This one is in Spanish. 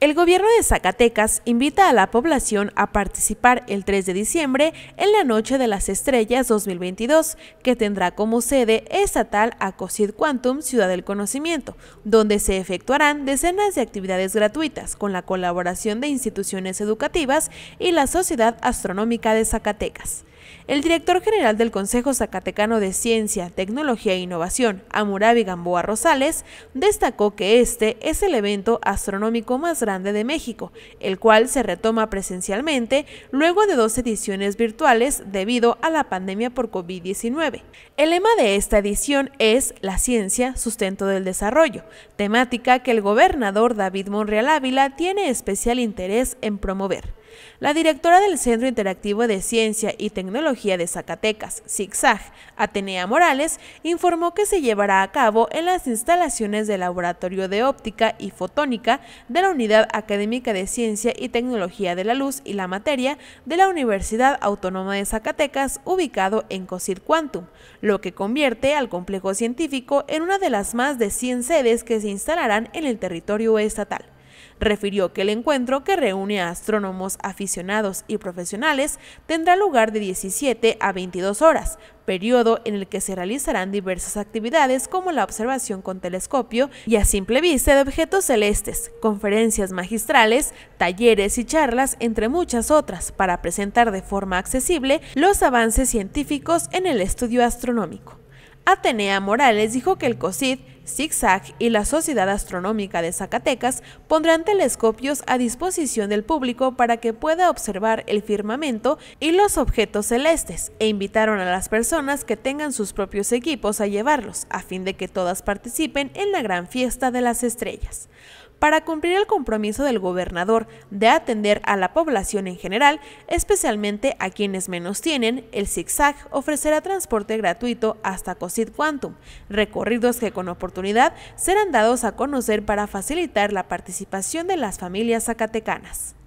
El gobierno de Zacatecas invita a la población a participar el 3 de diciembre en la Noche de las Estrellas 2022, que tendrá como sede estatal a COSID Quantum Ciudad del Conocimiento, donde se efectuarán decenas de actividades gratuitas con la colaboración de instituciones educativas y la Sociedad Astronómica de Zacatecas. El director general del Consejo Zacatecano de Ciencia, Tecnología e Innovación, Amurabi Gamboa Rosales, destacó que este es el evento astronómico más grande de México, el cual se retoma presencialmente luego de dos ediciones virtuales debido a la pandemia por COVID-19. El lema de esta edición es La ciencia, sustento del desarrollo, temática que el gobernador David Monreal Ávila tiene especial interés en promover. La directora del Centro Interactivo de Ciencia y Tecnología de Zacatecas, ZigZag, Atenea Morales, informó que se llevará a cabo en las instalaciones del Laboratorio de Óptica y Fotónica de la Unidad Académica de Ciencia y Tecnología de la Luz y la Materia de la Universidad Autónoma de Zacatecas, ubicado en Cosir Quantum, lo que convierte al complejo científico en una de las más de 100 sedes que se instalarán en el territorio estatal. Refirió que el encuentro, que reúne a astrónomos aficionados y profesionales, tendrá lugar de 17 a 22 horas, periodo en el que se realizarán diversas actividades como la observación con telescopio y a simple vista de objetos celestes, conferencias magistrales, talleres y charlas, entre muchas otras, para presentar de forma accesible los avances científicos en el estudio astronómico. Atenea Morales dijo que el COSID, ZigZag y la Sociedad Astronómica de Zacatecas pondrán telescopios a disposición del público para que pueda observar el firmamento y los objetos celestes e invitaron a las personas que tengan sus propios equipos a llevarlos a fin de que todas participen en la gran fiesta de las estrellas para cumplir el compromiso del gobernador de atender a la población en general, especialmente a quienes menos tienen, el ZigZag ofrecerá transporte gratuito hasta COSID Quantum, recorridos que con oportunidad serán dados a conocer para facilitar la participación de las familias zacatecanas.